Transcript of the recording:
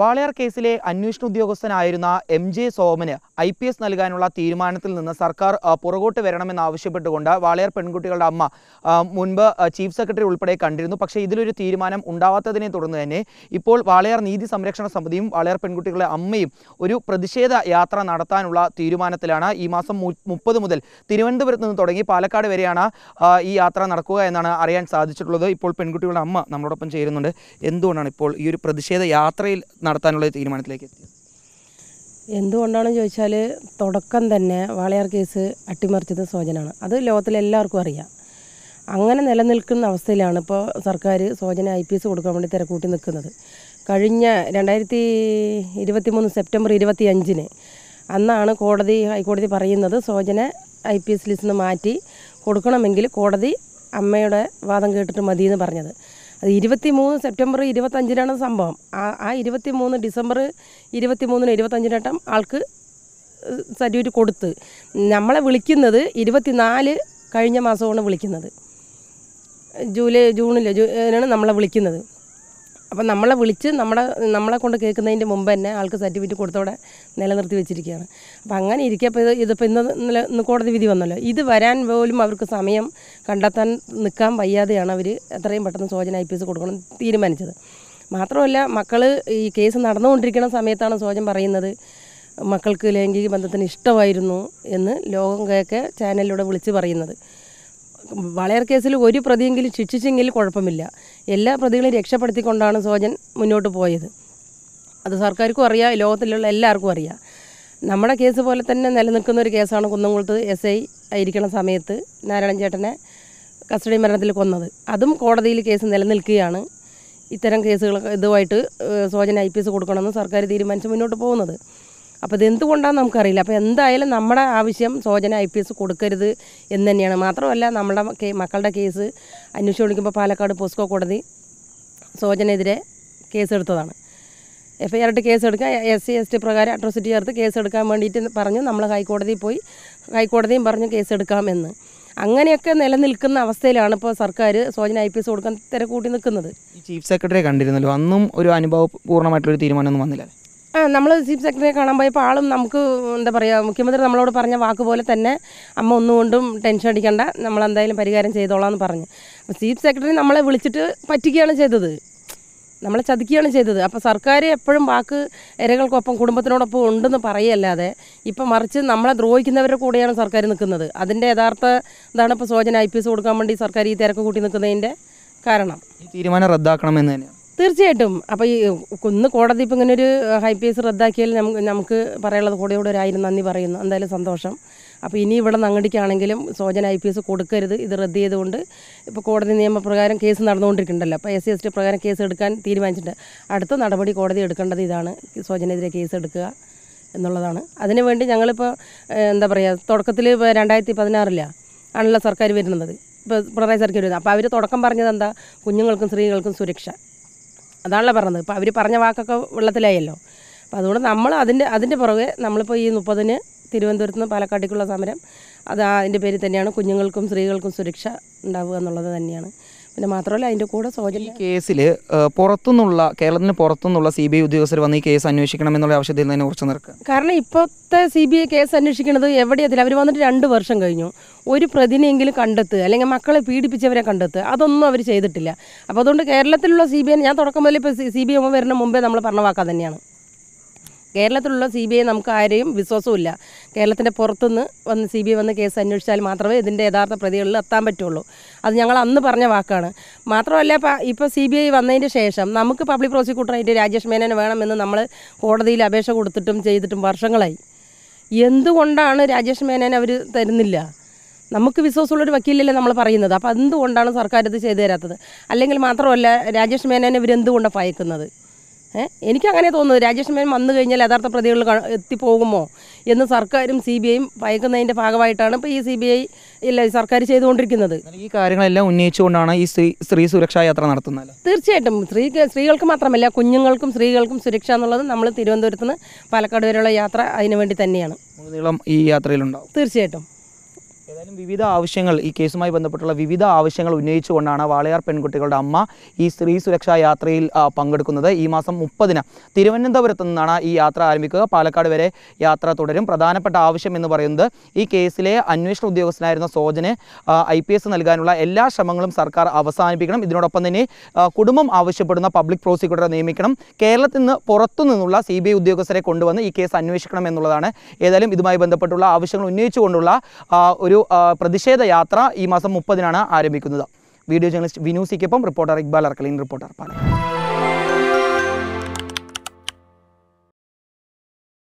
വാളയാർ കേസിലെ അന്വേഷണ ഉദ്യോഗസ്ഥനായിരുന്ന എം ജെ സോമന് ഐ പി എസ് നൽകാനുള്ള തീരുമാനത്തിൽ നിന്ന് സർക്കാർ പുറകോട്ട് വരണമെന്നാവശ്യപ്പെട്ടുകൊണ്ട് വാളയാർ പെൺകുട്ടികളുടെ അമ്മ മുൻപ് ചീഫ് സെക്രട്ടറി ഉൾപ്പെടെ കണ്ടിരുന്നു പക്ഷേ ഇതിലൊരു തീരുമാനം ഉണ്ടാവാത്തതിനെ തുടർന്ന് തന്നെ ഇപ്പോൾ വാളയാർ നീതി സംരക്ഷണ സമിതിയും വാളയാർ പെൺകുട്ടികളുടെ അമ്മയും ഒരു പ്രതിഷേധ യാത്ര നടത്താനുള്ള തീരുമാനത്തിലാണ് ഈ മാസം മുപ്പത് മുതൽ തിരുവനന്തപുരത്ത് നിന്ന് തുടങ്ങി പാലക്കാട് വരെയാണ് ഈ യാത്ര നടക്കുക എന്നാണ് അറിയാൻ സാധിച്ചിട്ടുള്ളത് ഇപ്പോൾ പെൺകുട്ടികളുടെ അമ്മ നമ്മളോടൊപ്പം ചേരുന്നുണ്ട് എന്തുകൊണ്ടാണ് ഇപ്പോൾ ഈ ഒരു പ്രതിഷേധ യാത്രയിൽ നടത്താനുള്ള തീരുമാനത്തിലേക്ക് എത്തിയത് എന്തുകൊണ്ടാണെന്ന് ചോദിച്ചാൽ തുടക്കം തന്നെ വാളയാർ കേസ് അട്ടിമറിച്ചത് സോജനാണ് അത് ലോകത്തിലെല്ലാവർക്കും അറിയാം അങ്ങനെ നിലനിൽക്കുന്ന അവസ്ഥയിലാണ് ഇപ്പോൾ സർക്കാർ സോജന ഐ പി എസ് കൊടുക്കാൻ വേണ്ടി തിരക്കൂട്ടി നിൽക്കുന്നത് കഴിഞ്ഞ രണ്ടായിരത്തി ഇരുപത്തി മൂന്ന് സെപ്റ്റംബർ ഇരുപത്തി അഞ്ചിന് അന്നാണ് കോടതി ഹൈക്കോടതി പറയുന്നത് സോജന ഐ പി എസ് ലിസ്റ്റ് മാറ്റി കൊടുക്കണമെങ്കിൽ കോടതി അമ്മയുടെ വാദം കേട്ടിട്ട് മതിയെന്ന് പറഞ്ഞത് അത് ഇരുപത്തി മൂന്ന് സെപ്റ്റംബർ ഇരുപത്തഞ്ചിനാണ് സംഭവം ആ ആ ഇരുപത്തി മൂന്ന് ഡിസംബർ ഇരുപത്തി മൂന്നിന് ഇരുപത്തഞ്ചിനട്ടം ആൾക്ക് സർട്ടിഫിക്കറ്റ് കൊടുത്ത് നമ്മളെ വിളിക്കുന്നത് ഇരുപത്തിനാല് കഴിഞ്ഞ മാസമാണ് വിളിക്കുന്നത് ജൂലൈ ജൂണിൽ ജൂ നമ്മളെ വിളിക്കുന്നത് അപ്പം നമ്മളെ വിളിച്ച് നമ്മുടെ നമ്മളെ കൊണ്ട് കേൾക്കുന്നതിൻ്റെ മുമ്പ് തന്നെ ആൾക്ക് സർട്ടിഫിക്കറ്റ് കൊടുത്തോടെ നിലനിർത്തി വെച്ചിരിക്കുകയാണ് അപ്പം അങ്ങനെ ഇരിക്കപ്പോൾ ഇത് ഇതിപ്പോൾ ഇന്ന് ഇന്ന് കോടതി വിധി വന്നല്ലോ ഇത് വരാൻ പോലും അവർക്ക് സമയം കണ്ടെത്താൻ നിൽക്കാൻ വയ്യാതെയാണ് അവർ എത്രയും പെട്ടെന്ന് സോജന ഐ പി എസ് കൊടുക്കണം തീരുമാനിച്ചത് മാത്രമല്ല മക്കൾ ഈ കേസ് നടന്നുകൊണ്ടിരിക്കുന്ന സമയത്താണ് സോജൻ പറയുന്നത് മക്കൾക്ക് ലൈംഗിക ബന്ധത്തിന് ഇഷ്ടമായിരുന്നു എന്ന് ലോകം കേൾക്കെ ചാനലിലൂടെ വിളിച്ച് പറയുന്നത് വളയർ കേസിൽ ഒരു പ്രതിയെങ്കിലും ശിക്ഷിച്ചെങ്കിൽ കുഴപ്പമില്ല എല്ലാ പ്രതികളെയും രക്ഷപ്പെടുത്തിക്കൊണ്ടാണ് സോജൻ മുന്നോട്ട് പോയത് അത് സർക്കാർക്കും അറിയാം ലോകത്തിലുള്ള എല്ലാവർക്കും അറിയാം നമ്മുടെ കേസ് പോലെ തന്നെ നിലനിൽക്കുന്ന ഒരു കേസാണ് കുന്നംകുളത്ത് എസ് ഐ ആയിരിക്കുന്ന സമയത്ത് നാരായണൻ ചേട്ടനെ കസ്റ്റഡി മരണത്തിൽ കൊന്നത് അതും കോടതിയിൽ കേസ് നിലനിൽക്കുകയാണ് ഇത്തരം കേസുകൾ ഇതുമായിട്ട് സോജൻ ഐ പി എസ് കൊടുക്കണമെന്ന് സർക്കാർ തീരുമാനിച്ച് മുന്നോട്ട് പോകുന്നത് അപ്പോൾ ഇതെന്തുകൊണ്ടാണെന്ന് നമുക്കറിയില്ല അപ്പോൾ എന്തായാലും നമ്മുടെ ആവശ്യം സോജന ഐ പി എസ് കൊടുക്കരുത് എന്ന് തന്നെയാണ് മാത്രമല്ല നമ്മുടെ മക്കളുടെ കേസ് അന്വേഷിച്ച് വിളിക്കുമ്പോൾ പാലക്കാട് പോസ്കോ കോടതി സോജനെതിരെ കേസെടുത്തതാണ് എഫ് ഐ ആർ ഇട്ട് കേസെടുക്കാൻ എസ് സി എസ് ടി പ്രകാരം അട്രോസിറ്റി ചേർത്ത് കേസെടുക്കാൻ വേണ്ടിയിട്ട് പറഞ്ഞു നമ്മൾ ഹൈക്കോടതിയിൽ പോയി ഹൈക്കോടതിയും പറഞ്ഞു കേസെടുക്കാമെന്ന് അങ്ങനെയൊക്കെ നിലനിൽക്കുന്ന അവസ്ഥയിലാണ് ഇപ്പോൾ സർക്കാർ സോജന ഐ പി എസ് കൊടുക്കാൻ തിരക്കൂട്ടി നിൽക്കുന്നത് ചീഫ് സെക്രട്ടറിയെ കണ്ടിരുന്നല്ലോ അന്നും ഒരു അനുഭവപൂർണ്ണമായിട്ടുള്ളൊരു തീരുമാനമൊന്നും വന്നില്ല ആ നമ്മൾ ചീഫ് സെക്രട്ടറിയെ കാണാൻ പോയപ്പോൾ ആളും നമുക്ക് എന്താ പറയുക മുഖ്യമന്ത്രി നമ്മളോട് പറഞ്ഞ വാക്ക് പോലെ തന്നെ അമ്മ ഒന്നുകൊണ്ടും ടെൻഷൻ അടിക്കണ്ട നമ്മൾ എന്തായാലും പരിഹാരം ചെയ്തോളാം എന്ന് പറഞ്ഞു അപ്പോൾ ചീഫ് സെക്രട്ടറി നമ്മളെ വിളിച്ചിട്ട് പറ്റിക്കുകയാണ് ചെയ്തത് നമ്മളെ ചതിക്കുകയാണ് ചെയ്തത് അപ്പോൾ സർക്കാർ എപ്പോഴും വാക്ക് ഇരകൾക്കൊപ്പം കുടുംബത്തിനോടൊപ്പം ഉണ്ടെന്ന് പറയല്ലാതെ ഇപ്പം മറിച്ച് നമ്മളെ ദ്രോഹിക്കുന്നവരുടെ കൂടെയാണ് സർക്കാർ നിൽക്കുന്നത് അതിൻ്റെ യഥാർത്ഥ ഇതാണ് ഇപ്പോൾ സോജന ഐ പി എസ് കൊടുക്കാൻ വേണ്ടി സർക്കാർ ഈ തിരക്ക് കൂട്ടി നിൽക്കുന്നതിൻ്റെ കാരണം തീരുമാനം റദ്ദാക്കണമെന്ന് തന്നെയാണ് തീർച്ചയായിട്ടും അപ്പോൾ ഈ കുന്ന് കോടതി ഇപ്പം ഇങ്ങനെ ഒരു പേസ് റദ്ദാക്കിയാൽ നമുക്ക് നമുക്ക് പറയാനുള്ളത് കോടതിയോട് ഒരായിരം നന്ദി പറയുന്നു എന്തായാലും സന്തോഷം അപ്പോൾ ഇനി ഇവിടെ നങ്ങടിക്കാണെങ്കിലും സോജൻ ഐ പി എസ് കൊടുക്കരുത് ഇത് റദ്ദ് ചെയ്തുകൊണ്ട് ഇപ്പോൾ കോടതി നിയമപ്രകാരം കേസ് നടന്നുകൊണ്ടിരിക്കുന്നുണ്ടല്ലോ അപ്പോൾ എസ് സി എസ് ടി പ്രകാരം കേസ് എടുക്കാൻ തീരുമാനിച്ചിട്ടുണ്ട് അടുത്ത നടപടി കോടതി എടുക്കേണ്ടത് ഇതാണ് സോജനെതിരെ കേസ് എടുക്കുക എന്നുള്ളതാണ് അതിനുവേണ്ടി ഞങ്ങളിപ്പോൾ എന്താ പറയുക തുടക്കത്തിൽ ഇപ്പോൾ രണ്ടായിരത്തി പതിനാറിലാണ് ആണല്ലോ സർക്കാർ വരുന്നത് ഇപ്പോൾ പിണറായി സർക്കാർ വരുന്നത് അപ്പോൾ അവർ തുടക്കം പറഞ്ഞത് എന്താ കുഞ്ഞുങ്ങൾക്കും സ്ത്രീകൾക്കും സുരക്ഷ അതാണല്ലോ പറഞ്ഞത് ഇപ്പോൾ അവർ പറഞ്ഞ വാക്കൊക്കെ വെള്ളത്തിലായല്ലോ അപ്പോൾ അതുകൊണ്ട് നമ്മൾ അതിൻ്റെ അതിൻ്റെ പുറകെ നമ്മളിപ്പോൾ ഈ മുപ്പതിന് തിരുവനന്തപുരത്ത് നിന്ന് പാലക്കാട്ടേക്കുള്ള സമരം അത് അതിൻ്റെ പേരിൽ തന്നെയാണ് കുഞ്ഞുങ്ങൾക്കും സ്ത്രീകൾക്കും സുരക്ഷ ഉണ്ടാവുക എന്നുള്ളത് തന്നെയാണ് പിന്നെ മാത്രമല്ല അതിൻ്റെ കൂടെ സൗജന്യ കേസിൽ പുറത്തുനിന്നുള്ള കേരളത്തിന് പുറത്തുനിന്നുള്ള സി ബി ഐ ഉദ്യോഗസ്ഥർ വന്ന് ഈ കേസ് അന്വേഷിക്കണം എന്നുള്ള ആവശ്യത്തിൽ തന്നെ ഉറച്ചു നിൽക്കുക കാരണം ഇപ്പോഴത്തെ സി ബി ഐ കേസ് അന്വേഷിക്കുന്നത് എവിടെയത്തില്ല അവർ വന്നിട്ട് രണ്ട് വർഷം കഴിഞ്ഞു ഒരു പ്രതിനെങ്കിലും കണ്ടെത്തുക അല്ലെങ്കിൽ മക്കളെ പീഡിപ്പിച്ചവരെ കണ്ടെത്തുക അതൊന്നും അവർ ചെയ്തിട്ടില്ല അപ്പോൾ അതുകൊണ്ട് കേരളത്തിലുള്ള സി ബി ഐ ഞാൻ തുടക്കം മുതൽ ഇപ്പോൾ സി ബി ഐ വരുന്ന മുമ്പേ നമ്മൾ പറഞ്ഞ വാക്കാൻ തന്നെയാണ് കേരളത്തിലുള്ള സി ബി ഐ നമുക്ക് ആരെയും വിശ്വാസമില്ല കേരളത്തിൻ്റെ പുറത്തുനിന്ന് വന്ന് സി ബി ഐ വന്ന് കേസ് അന്വേഷിച്ചാൽ മാത്രമേ ഇതിൻ്റെ യഥാർത്ഥ പ്രതികളിൽ എത്താൻ പറ്റുള്ളൂ അത് ഞങ്ങൾ അന്ന് പറഞ്ഞ വാക്കാണ് മാത്രമല്ല ഇപ്പോൾ സി ബി ഐ വന്നതിൻ്റെ ശേഷം നമുക്ക് പബ്ലിക് പ്രോസിക്യൂട്ടറായിട്ട് രാജേഷ് മേനോന് വേണമെന്ന് നമ്മൾ കോടതിയിൽ അപേക്ഷ കൊടുത്തിട്ടും ചെയ്തിട്ടും വർഷങ്ങളായി എന്തുകൊണ്ടാണ് രാജേഷ് മേനോൻ അവർ തരുന്നില്ല നമുക്ക് വിശ്വാസമുള്ളൊരു വക്കീലല്ലേ നമ്മൾ പറയുന്നത് അപ്പോൾ എന്തുകൊണ്ടാണ് സർക്കാർ ഇത് ചെയ്തു തരാത്തത് അല്ലെങ്കിൽ മാത്രമല്ല രാജേഷ് മേനോനെ ഇവരെന്തുകൊണ്ടാണ് ഫയക്കുന്നത് എനിക്കങ്ങനെ തോന്നുന്നത് രാജേഷ് മേൻ വന്നു കഴിഞ്ഞാൽ യഥാർത്ഥ പ്രതികളിൽ എത്തിപ്പോകുമോ എന്ന് സർക്കാരും സി ബി ഐയും ഭയക്കുന്നതിൻ്റെ ഭാഗമായിട്ടാണ് ഇപ്പോൾ ഈ സി ബി ഐ ഇല്ല സർക്കാർ ചെയ്തുകൊണ്ടിരിക്കുന്നത് ഈ കാര്യങ്ങളെല്ലാം ഉന്നയിച്ചുകൊണ്ടാണ് ഈ സ്ത്രീ സ്ത്രീ സുരക്ഷാ യാത്ര നടത്തുന്നത് തീർച്ചയായിട്ടും സ്ത്രീ സ്ത്രീകൾക്ക് മാത്രമല്ല കുഞ്ഞുങ്ങൾക്കും സ്ത്രീകൾക്കും സുരക്ഷ എന്നുള്ളത് നമ്മൾ തിരുവനന്തപുരത്ത് നിന്ന് പാലക്കാട് വരെയുള്ള യാത്ര അതിനുവേണ്ടി തന്നെയാണ് ഈ യാത്രയിലുണ്ടാവും തീർച്ചയായിട്ടും ഏതായാലും വിവിധ ആവശ്യങ്ങൾ ഈ കേസുമായി ബന്ധപ്പെട്ടുള്ള വിവിധ ആവശ്യങ്ങൾ ഉന്നയിച്ചുകൊണ്ടാണ് വാളയാർ പെൺകുട്ടികളുടെ അമ്മ ഈ സ്ത്രീ സുരക്ഷാ യാത്രയിൽ പങ്കെടുക്കുന്നത് ഈ മാസം മുപ്പതിന് തിരുവനന്തപുരത്ത് നിന്നാണ് ഈ യാത്ര ആരംഭിക്കുക പാലക്കാട് വരെ യാത്ര തുടരും പ്രധാനപ്പെട്ട ആവശ്യം എന്ന് പറയുന്നത് ഈ കേസിലെ അന്വേഷണ ഉദ്യോഗസ്ഥനായിരുന്ന സോജന് ഐ പി എസ് നൽകാനുള്ള എല്ലാ ശ്രമങ്ങളും സർക്കാർ അവസാനിപ്പിക്കണം ഇതിനോടൊപ്പം തന്നെ കുടുംബം ആവശ്യപ്പെടുന്ന പബ്ലിക് പ്രോസിക്യൂട്ടറെ നിയമിക്കണം കേരളത്തിൽ നിന്ന് പുറത്തു നിന്നുള്ള സി ബി ഐ ഉദ്യോഗസ്ഥരെ കൊണ്ടുവന്ന് ഈ കേസ് അന്വേഷിക്കണം എന്നുള്ളതാണ് ഏതായാലും ഇതുമായി ബന്ധപ്പെട്ടുള്ള ആവശ്യങ്ങൾ ഉന്നയിച്ചുകൊണ്ടുള്ള ഒരു ഒരു പ്രതിഷേധ യാത്ര ഈ മാസം മുപ്പതിനാണ് ആരംഭിക്കുന്നത് വീഡിയോ ജേർണലിസ്റ്റ് വിനൂസിക്കൊപ്പം റിപ്പോർട്ടർ ഇക്ബാൽ അർക്കലിൻ റിപ്പോർട്ടർ പാലക്കാട്